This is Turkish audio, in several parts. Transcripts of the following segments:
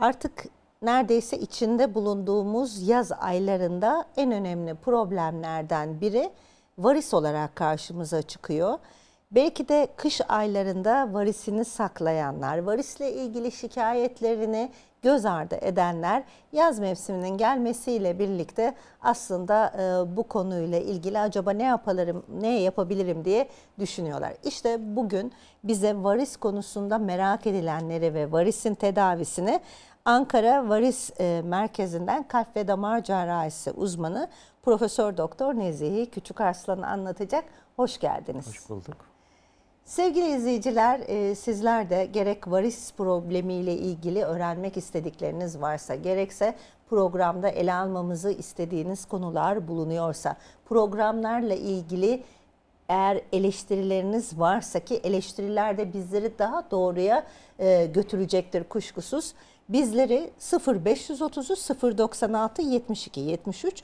artık neredeyse içinde bulunduğumuz yaz aylarında en önemli problemlerden biri varis olarak karşımıza çıkıyor. Belki de kış aylarında varisini saklayanlar, varisle ilgili şikayetlerini göz ardı edenler yaz mevsiminin gelmesiyle birlikte aslında e, bu konuyla ilgili acaba ne yaparım, ne yapabilirim diye düşünüyorlar. İşte bugün bize varis konusunda merak edilenleri ve varisin tedavisini Ankara Varis e, Merkezi'nden kalp ve damar cerrahisi uzmanı Profesör Doktor Nezihi Küçük Arslan anlatacak. Hoş geldiniz. Hoş bulduk. Sevgili izleyiciler, e, sizler de gerek varis problemiyle ilgili öğrenmek istedikleriniz varsa, gerekse programda ele almamızı istediğiniz konular bulunuyorsa, programlarla ilgili eğer eleştirileriniz varsa ki eleştiriler de bizleri daha doğruya e, götürecektir kuşkusuz. Bizleri 0530 096 72 73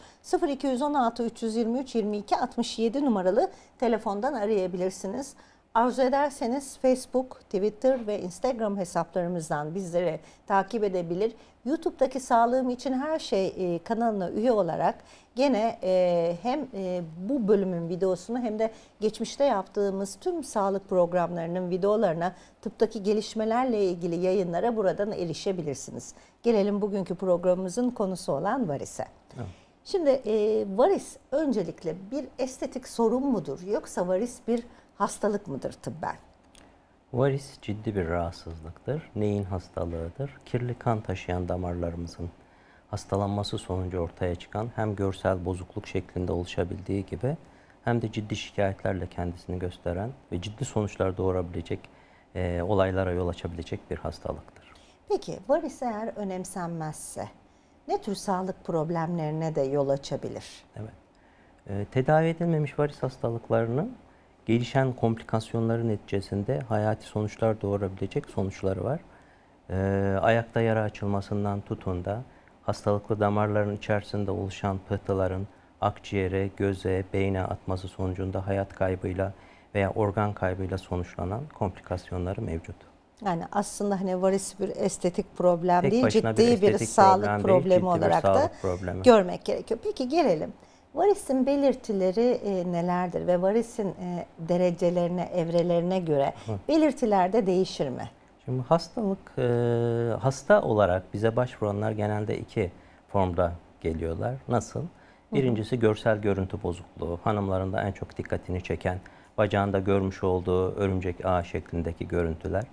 0216 323 22 67 numaralı telefondan arayabilirsiniz. Arzu ederseniz Facebook, Twitter ve Instagram hesaplarımızdan bizleri takip edebilir. YouTube'daki Sağlığım için Her Şey e, kanalına üye olarak gene e, hem e, bu bölümün videosunu hem de geçmişte yaptığımız tüm sağlık programlarının videolarına, tıptaki gelişmelerle ilgili yayınlara buradan erişebilirsiniz. Gelelim bugünkü programımızın konusu olan varise. Evet. Şimdi varis öncelikle bir estetik sorun mudur yoksa varis bir hastalık mıdır tıbben? Varis ciddi bir rahatsızlıktır. Neyin hastalığıdır? Kirli kan taşıyan damarlarımızın hastalanması sonucu ortaya çıkan hem görsel bozukluk şeklinde oluşabildiği gibi hem de ciddi şikayetlerle kendisini gösteren ve ciddi sonuçlar doğurabilecek e, olaylara yol açabilecek bir hastalıktır. Peki varis eğer önemsenmezse ne tür sağlık problemlerine de yol açabilir? Evet. E, tedavi edilmemiş varis hastalıklarının gelişen komplikasyonların neticesinde hayati sonuçlar doğurabilecek sonuçları var. E, ayakta yara açılmasından tutun da hastalıklı damarların içerisinde oluşan pıhtıların akciğere, göze, beyne atması sonucunda hayat kaybıyla veya organ kaybıyla sonuçlanan komplikasyonları mevcut. Yani aslında hani varis bir estetik problem Tek değil, ciddi bir, bir sağlık problem problemi değil, olarak da problemi. görmek gerekiyor. Peki gelelim Varisin belirtileri e, nelerdir ve varisin e, derecelerine, evrelerine göre Hı. belirtiler de değişir mi? Şimdi hastalık, e, hasta olarak bize başvuranlar genelde iki formda geliyorlar. Nasıl? Birincisi görsel görüntü bozukluğu. Hanımlarında en çok dikkatini çeken bacağında görmüş olduğu örümcek ağ şeklindeki görüntüler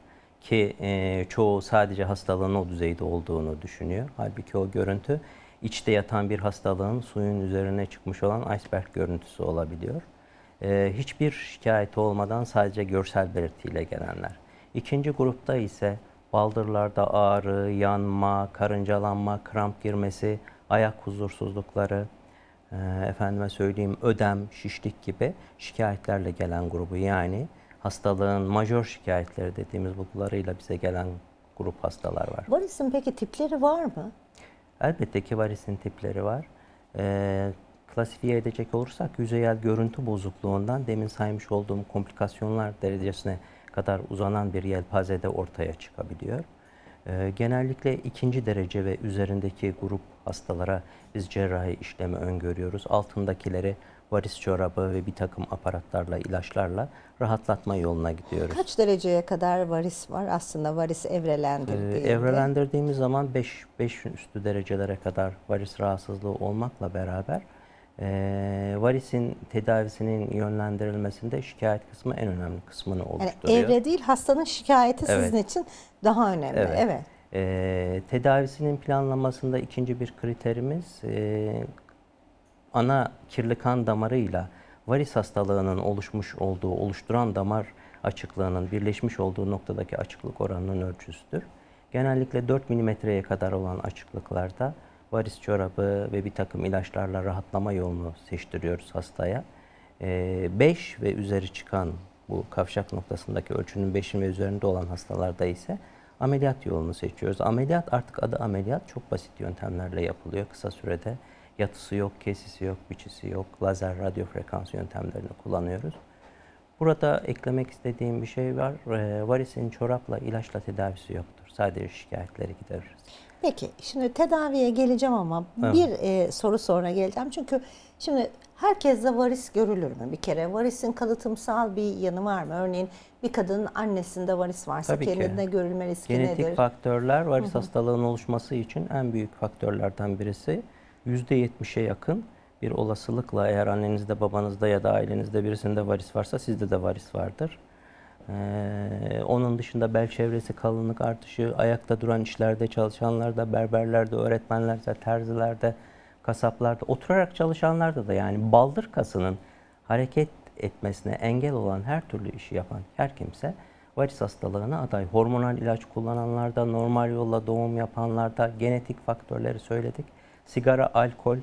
ki e, çoğu sadece hastalığın o düzeyde olduğunu düşünüyor. Halbuki o görüntü içte yatan bir hastalığın suyun üzerine çıkmış olan iceberg görüntüsü olabiliyor. Ee, hiçbir şikayeti olmadan sadece görsel belirtiyle gelenler. İkinci grupta ise baldırlarda ağrı, yanma, karıncalanma, kramp girmesi, ayak huzursuzlukları, e, efendime söyleyeyim ödem, şişlik gibi şikayetlerle gelen grubu yani hastalığın majör şikayetleri dediğimiz bulgularıyla bize gelen grup hastalar var. varis'in peki tipleri var mı? Elbette ki kivarisin tipleri var. E, klasifiye edecek olursak yüzeyel görüntü bozukluğundan demin saymış olduğum komplikasyonlar derecesine kadar uzanan bir yelpazede ortaya çıkabiliyor. E, genellikle ikinci derece ve üzerindeki grup hastalara biz cerrahi işlemi öngörüyoruz. Altındakileri varis çorabı ve bir takım aparatlarla, ilaçlarla rahatlatma yoluna gidiyoruz. Kaç dereceye kadar varis var? Aslında varis evrelendirdiğinde. Ee, evrelendirdiğimiz zaman 5 5 üstü derecelere kadar varis rahatsızlığı olmakla beraber e, varisin tedavisinin yönlendirilmesinde şikayet kısmı en önemli kısmını oluşturuyor. Yani evre değil hastanın şikayeti evet. sizin için daha önemli. Evet. evet. E, tedavisinin planlanmasında ikinci bir kriterimiz e, ana kirli kan damarıyla varis hastalığının oluşmuş olduğu, oluşturan damar açıklığının birleşmiş olduğu noktadaki açıklık oranının ölçüsüdür. Genellikle 4 milimetreye kadar olan açıklıklarda varis çorabı ve bir takım ilaçlarla rahatlama yolunu seçtiriyoruz hastaya. 5 ee, ve üzeri çıkan bu kavşak noktasındaki ölçünün 5'in ve üzerinde olan hastalarda ise ameliyat yolunu seçiyoruz. Ameliyat artık adı ameliyat çok basit yöntemlerle yapılıyor kısa sürede yatısı yok, kesisi yok, biçisi yok. Lazer radyo frekans yöntemlerini kullanıyoruz. Burada eklemek istediğim bir şey var. E, varisin çorapla, ilaçla tedavisi yoktur. Sadece şikayetleri gideririz. Peki şimdi tedaviye geleceğim ama bir e, soru sonra geleceğim. Çünkü şimdi herkeste varis görülür mü bir kere? Varisin kalıtımsal bir yanı var mı? Örneğin bir kadının annesinde varis varsa Tabii kendinde ki. görülme riski Genetik nedir? Genetik faktörler varis Hı-hı. hastalığın oluşması için en büyük faktörlerden birisi. %70'e yakın bir olasılıkla eğer annenizde, babanızda ya da ailenizde birisinde varis varsa sizde de varis vardır. Ee, onun dışında bel çevresi, kalınlık artışı, ayakta duran işlerde, çalışanlarda, berberlerde, öğretmenlerde, terzilerde, kasaplarda, oturarak çalışanlarda da yani baldır kasının hareket etmesine engel olan her türlü işi yapan her kimse varis hastalığına aday. Hormonal ilaç kullananlarda, normal yolla doğum yapanlarda, genetik faktörleri söyledik Sigara, alkol,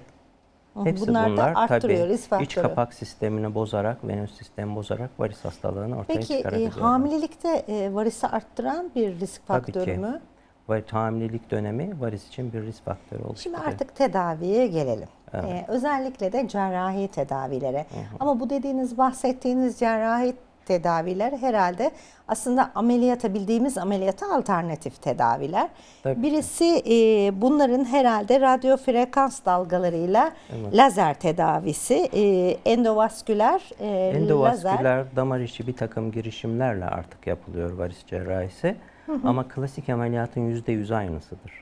Hepsi bunlar, bunlar da arttırıyor tabii, risk faktörü. İç kapak sistemini bozarak, venöz sistemi bozarak varis hastalığını ortaya Peki, e, çıkarabiliyor. Peki hamilelikte e, varisi arttıran bir risk tabii faktörü ki. mü? hamilelik dönemi varis için bir risk faktörü oluşturuyor. Şimdi artık tedaviye gelelim. Evet. Ee, özellikle de cerrahi tedavilere. Hı hı. Ama bu dediğiniz, bahsettiğiniz cerrahi tedaviler herhalde aslında ameliyata bildiğimiz ameliyata alternatif tedaviler. Tabii. Birisi e, bunların herhalde radyo frekans dalgalarıyla evet. lazer tedavisi, e, endovasküler, e, endovasküler lazer. damar işi bir takım girişimlerle artık yapılıyor varis cerrahisi. Hı hı. Ama klasik ameliyatın yüzde yüz aynısıdır.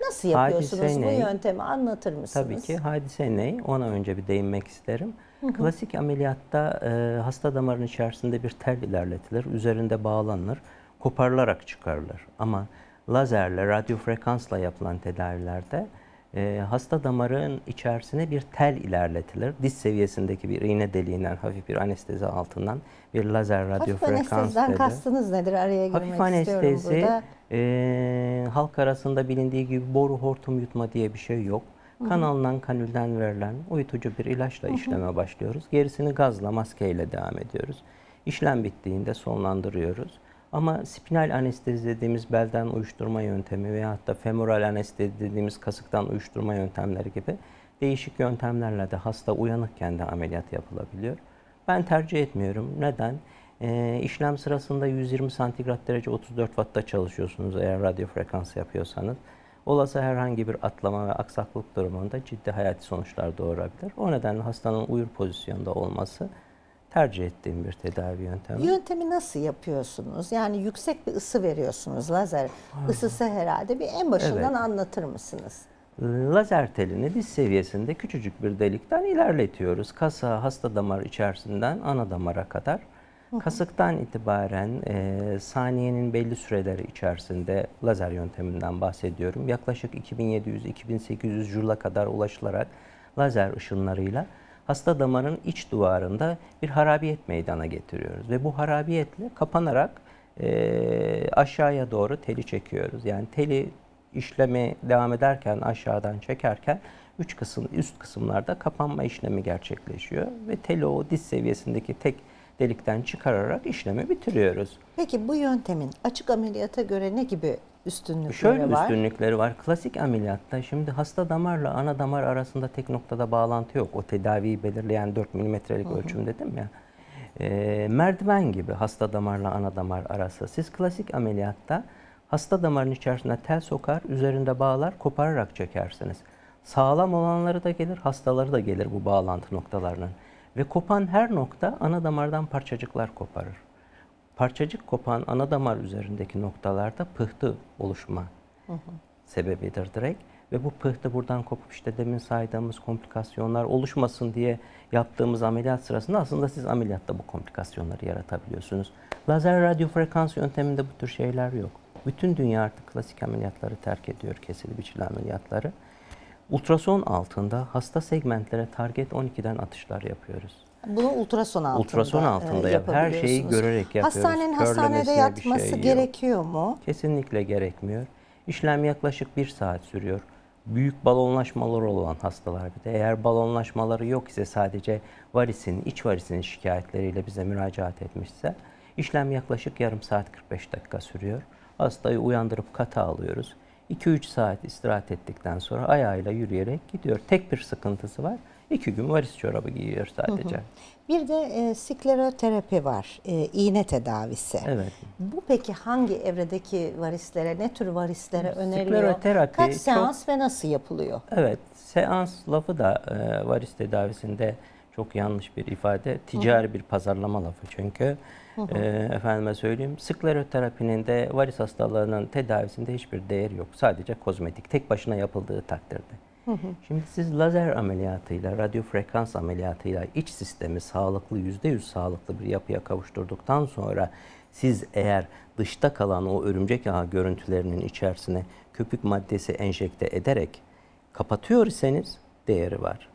Nasıl yapıyorsunuz hadise bu ne? yöntemi anlatır mısınız? Tabii ki hadise ne? Ona önce bir değinmek isterim. Klasik ameliyatta e, hasta damarın içerisinde bir tel ilerletilir, üzerinde bağlanır, koparılarak çıkarılır. Ama lazerle, radyo frekansla yapılan tedavilerde e, hasta damarın içerisine bir tel ilerletilir. Diz seviyesindeki bir iğne deliğinden hafif bir anestezi altından bir lazer radyo hafif frekans anesteziden kastınız nedir? Araya girmek hafif anestezi, istiyorum burada. E, halk arasında bilindiği gibi boru hortum yutma diye bir şey yok. Kan alınan kanülden verilen uyutucu bir ilaçla işleme başlıyoruz. Gerisini gazla, maskeyle devam ediyoruz. İşlem bittiğinde sonlandırıyoruz. Ama spinal anestezi dediğimiz belden uyuşturma yöntemi veya hatta femoral anestezi dediğimiz kasıktan uyuşturma yöntemleri gibi değişik yöntemlerle de hasta uyanıkken de ameliyat yapılabiliyor. Ben tercih etmiyorum. Neden? Ee, işlem sırasında 120 santigrat derece 34 wattta çalışıyorsunuz eğer radyo frekansı yapıyorsanız olası herhangi bir atlama ve aksaklık durumunda ciddi hayati sonuçlar doğurabilir. O nedenle hastanın uyur pozisyonda olması tercih ettiğim bir tedavi yöntemi. Yöntemi nasıl yapıyorsunuz? Yani yüksek bir ısı veriyorsunuz lazer. Ha. Ah. Isısı herhalde bir en başından evet. anlatır mısınız? Lazer telini diz seviyesinde küçücük bir delikten ilerletiyoruz. Kasa, hasta damar içerisinden ana damara kadar. Kasıktan itibaren e, saniyenin belli süreleri içerisinde lazer yönteminden bahsediyorum. Yaklaşık 2700-2800 jula kadar ulaşılarak lazer ışınlarıyla hasta damarın iç duvarında bir harabiyet meydana getiriyoruz. Ve bu harabiyetle kapanarak e, aşağıya doğru teli çekiyoruz. Yani teli işlemi devam ederken aşağıdan çekerken üç kısım üst kısımlarda kapanma işlemi gerçekleşiyor ve teli o diz seviyesindeki tek delikten çıkararak işlemi bitiriyoruz. Peki bu yöntemin açık ameliyata göre ne gibi üstünlükleri Şöyle var? Şöyle üstünlükleri var. Klasik ameliyatta şimdi hasta damarla ana damar arasında tek noktada bağlantı yok. O tedaviyi belirleyen 4 milimetrelik ölçüm dedim ya. E, merdiven gibi hasta damarla ana damar arası. Siz klasik ameliyatta hasta damarın içerisine tel sokar, üzerinde bağlar, kopararak çekersiniz. Sağlam olanları da gelir, hastaları da gelir bu bağlantı noktalarının. Ve kopan her nokta ana damardan parçacıklar koparır. Parçacık kopan ana damar üzerindeki noktalarda pıhtı oluşma hı hı. sebebidir direkt. Ve bu pıhtı buradan kopup işte demin saydığımız komplikasyonlar oluşmasın diye yaptığımız ameliyat sırasında aslında siz ameliyatta bu komplikasyonları yaratabiliyorsunuz. Lazer radyofrekans yönteminde bu tür şeyler yok. Bütün dünya artık klasik ameliyatları terk ediyor, kesili biçili ameliyatları. Ultrason altında hasta segmentlere target 12'den atışlar yapıyoruz. Bunu ultrason altında, ultrason e, altında e, yap. Her şeyi görerek yapıyoruz. Hastanenin hastanede şey yatması şey gerekiyor mu? Kesinlikle gerekmiyor. İşlem yaklaşık bir saat sürüyor. Büyük balonlaşmaları olan hastalar bir de eğer balonlaşmaları yok ise sadece varisin, iç varisinin şikayetleriyle bize müracaat etmişse işlem yaklaşık yarım saat 45 dakika sürüyor. Hastayı uyandırıp kata alıyoruz. 2-3 saat istirahat ettikten sonra ayağıyla yürüyerek gidiyor. Tek bir sıkıntısı var. İki gün varis çorabı giyiyor sadece. Hı hı. Bir de e, skleroterapi var, e, iğne tedavisi. Evet. Bu peki hangi evredeki varislere, ne tür varislere öneriliyor? Skleroterapi Kaç seans çok, ve nasıl yapılıyor? Evet, seans lafı da e, varis tedavisinde çok yanlış bir ifade. Ticari Hı -hı. bir pazarlama lafı çünkü. Hı -hı. E, efendime söyleyeyim skleroterapinin de varis hastalarının tedavisinde hiçbir değer yok. Sadece kozmetik tek başına yapıldığı takdirde. Hı hı. Şimdi siz lazer ameliyatıyla, radyo frekans ameliyatıyla iç sistemi sağlıklı, yüzde yüz sağlıklı bir yapıya kavuşturduktan sonra siz eğer dışta kalan o örümcek ağı görüntülerinin içerisine köpük maddesi enjekte ederek kapatıyor iseniz değeri var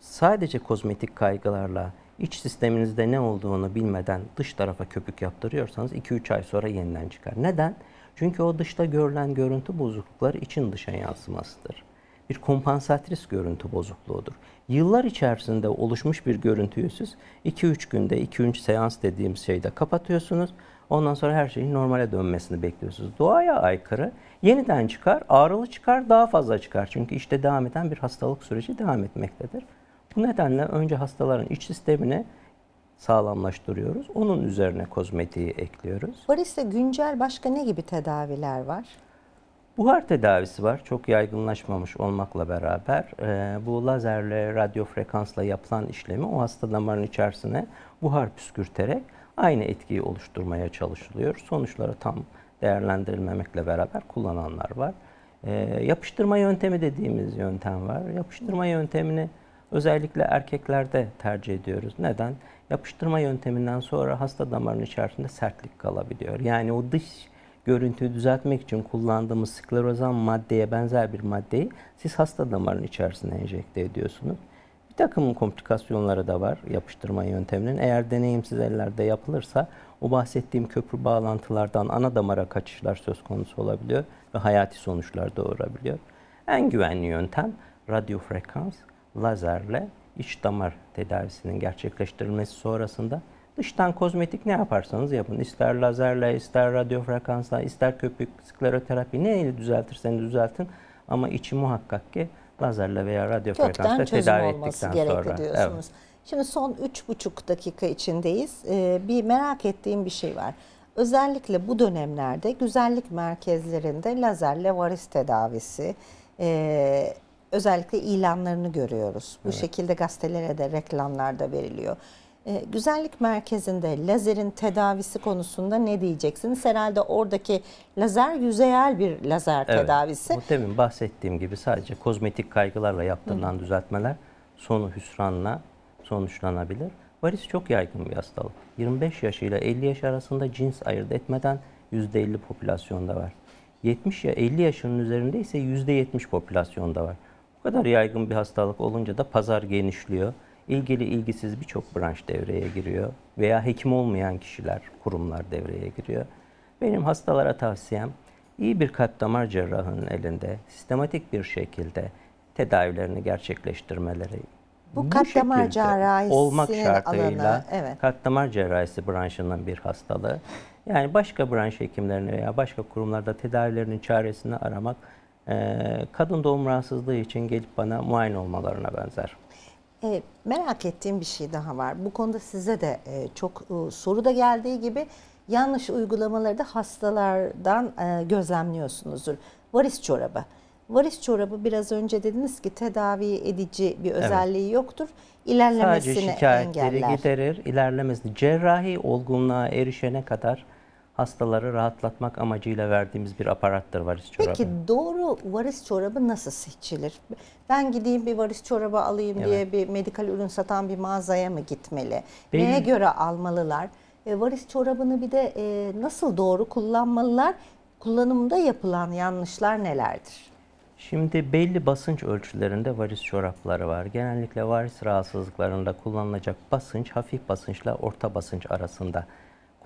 sadece kozmetik kaygılarla iç sisteminizde ne olduğunu bilmeden dış tarafa köpük yaptırıyorsanız 2-3 ay sonra yeniden çıkar. Neden? Çünkü o dışta görülen görüntü bozuklukları için dışa yansımasıdır. Bir kompansatris görüntü bozukluğudur. Yıllar içerisinde oluşmuş bir görüntüyü siz 2-3 günde, 2-3 seans dediğim şeyde kapatıyorsunuz. Ondan sonra her şeyin normale dönmesini bekliyorsunuz. Doğaya aykırı. Yeniden çıkar, ağrılı çıkar, daha fazla çıkar. Çünkü işte devam eden bir hastalık süreci devam etmektedir. Bu nedenle önce hastaların iç sistemini sağlamlaştırıyoruz. Onun üzerine kozmetiği ekliyoruz. Varis'te güncel başka ne gibi tedaviler var? Buhar tedavisi var. Çok yaygınlaşmamış olmakla beraber e, bu lazerle, radyo frekansla yapılan işlemi o hasta damarın içerisine buhar püskürterek aynı etkiyi oluşturmaya çalışılıyor. Sonuçları tam değerlendirilmemekle beraber kullananlar var. E, yapıştırma yöntemi dediğimiz yöntem var. Yapıştırma yöntemini özellikle erkeklerde tercih ediyoruz. Neden? Yapıştırma yönteminden sonra hasta damarın içerisinde sertlik kalabiliyor. Yani o dış görüntüyü düzeltmek için kullandığımız sklerozan maddeye benzer bir maddeyi siz hasta damarın içerisine enjekte ediyorsunuz. Bir takım komplikasyonları da var yapıştırma yönteminin. Eğer deneyimsiz ellerde yapılırsa o bahsettiğim köprü bağlantılardan ana damara kaçışlar söz konusu olabiliyor ve hayati sonuçlar doğurabiliyor. En güvenli yöntem radyofrekans lazerle iç damar tedavisinin gerçekleştirilmesi sonrasında dıştan kozmetik ne yaparsanız yapın. ister lazerle, ister radyo frekansla, ister köpük, skleroterapi neyle düzeltirseniz düzeltin ama içi muhakkak ki lazerle veya radyo frekansla tedavi ettikten sonra. Diyorsunuz. Evet. Şimdi son 3,5 dakika içindeyiz. Ee, bir merak ettiğim bir şey var. Özellikle bu dönemlerde güzellik merkezlerinde lazerle varis tedavisi, ee, özellikle ilanlarını görüyoruz. Bu evet. şekilde gazetelere de reklamlarda veriliyor. Ee, güzellik merkezinde lazerin tedavisi konusunda ne diyeceksiniz? Herhalde oradaki lazer yüzeyel bir lazer evet. tedavisi. Bu demin bahsettiğim gibi sadece kozmetik kaygılarla yaptırılan Hı. düzeltmeler sonu hüsranla sonuçlanabilir. Varis çok yaygın bir hastalık. 25 yaş ile 50 yaş arasında cins ayırt etmeden %50 popülasyonda var. 70 ya 50 yaşının üzerinde ise %70 popülasyonda var kadar yaygın bir hastalık olunca da pazar genişliyor. İlgili ilgisiz birçok branş devreye giriyor veya hekim olmayan kişiler, kurumlar devreye giriyor. Benim hastalara tavsiyem iyi bir kalp damar cerrahının elinde sistematik bir şekilde tedavilerini gerçekleştirmeleri. Bu, bu kalp damar cerrahisi olmak şartıyla alanı, evet. kalp damar cerrahisi branşının bir hastalığı. Yani başka branş hekimlerini veya başka kurumlarda tedavilerinin çaresini aramak ee, kadın doğum rahatsızlığı için gelip bana muayene olmalarına benzer. E, merak ettiğim bir şey daha var. Bu konuda size de e, çok e, soru da geldiği gibi yanlış uygulamaları da hastalardan e, gözlemliyorsunuzdur. Varis çorabı. Varis çorabı biraz önce dediniz ki tedavi edici bir özelliği evet. yoktur. İlerlemesini engeller. Sadece şikayetleri giderir, ilerlemesini cerrahi olgunluğa erişene kadar hastaları rahatlatmak amacıyla verdiğimiz bir aparattır varis çorabı. Peki doğru varis çorabı nasıl seçilir? Ben gideyim bir varis çorabı alayım evet. diye bir medikal ürün satan bir mağazaya mı gitmeli? Değil. Neye göre almalılar? E, varis çorabını bir de e, nasıl doğru kullanmalılar? Kullanımda yapılan yanlışlar nelerdir? Şimdi belli basınç ölçülerinde varis çorapları var. Genellikle varis rahatsızlıklarında kullanılacak basınç hafif basınçla orta basınç arasında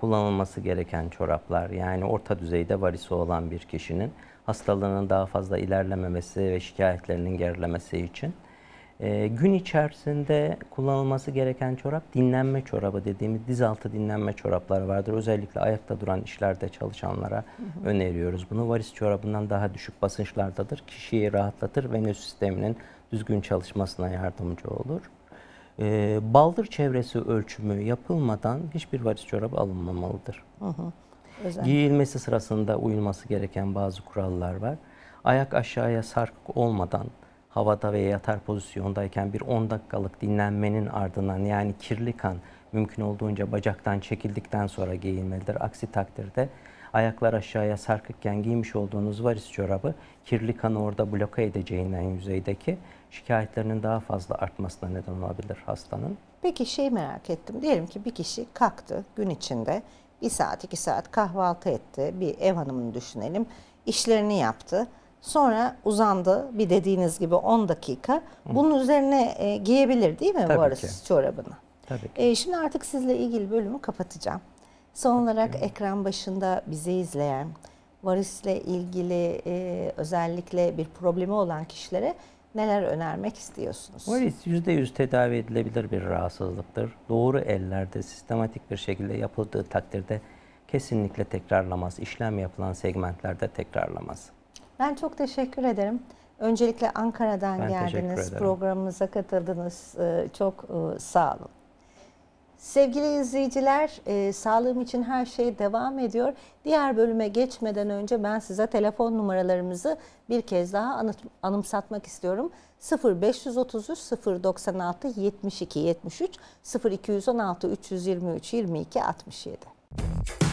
kullanılması gereken çoraplar yani orta düzeyde varisi olan bir kişinin hastalığının daha fazla ilerlememesi ve şikayetlerinin gerilemesi için. E, gün içerisinde kullanılması gereken çorap dinlenme çorabı dediğimiz diz altı dinlenme çorapları vardır. Özellikle ayakta duran işlerde çalışanlara hı hı. öneriyoruz. Bunu varis çorabından daha düşük basınçlardadır. Kişiyi rahatlatır ve sinüs sisteminin düzgün çalışmasına yardımcı olur e, baldır çevresi ölçümü yapılmadan hiçbir varis çorabı alınmamalıdır. Hı hı. Giyilmesi sırasında uyulması gereken bazı kurallar var. Ayak aşağıya sarkık olmadan havada veya yatar pozisyondayken bir 10 dakikalık dinlenmenin ardından yani kirli kan mümkün olduğunca bacaktan çekildikten sonra giyilmelidir. Aksi takdirde ayaklar aşağıya sarkıkken giymiş olduğunuz varis çorabı kirli kanı orada bloke edeceğinden yüzeydeki şikayetlerinin daha fazla artmasına neden olabilir hastanın. Peki şey merak ettim. Diyelim ki bir kişi kalktı gün içinde bir saat iki saat kahvaltı etti. Bir ev hanımını düşünelim. işlerini yaptı. Sonra uzandı bir dediğiniz gibi 10 dakika. Bunun üzerine e, giyebilir değil mi Tabii varis ki. çorabını? Tabii ki. E, şimdi artık sizle ilgili bölümü kapatacağım. Son olarak Peki. ekran başında bizi izleyen, varisle ilgili e, özellikle bir problemi olan kişilere neler önermek istiyorsunuz? Varis %100 tedavi edilebilir bir rahatsızlıktır. Doğru ellerde sistematik bir şekilde yapıldığı takdirde kesinlikle tekrarlamaz. İşlem yapılan segmentlerde tekrarlamaz. Ben çok teşekkür ederim. Öncelikle Ankara'dan ben geldiniz, programımıza katıldınız. E, çok e, sağ olun. Sevgili izleyiciler, e, sağlığım için her şey devam ediyor. Diğer bölüme geçmeden önce ben size telefon numaralarımızı bir kez daha anıt, anımsatmak istiyorum. 0533 096 72 73 0216 323 22 67.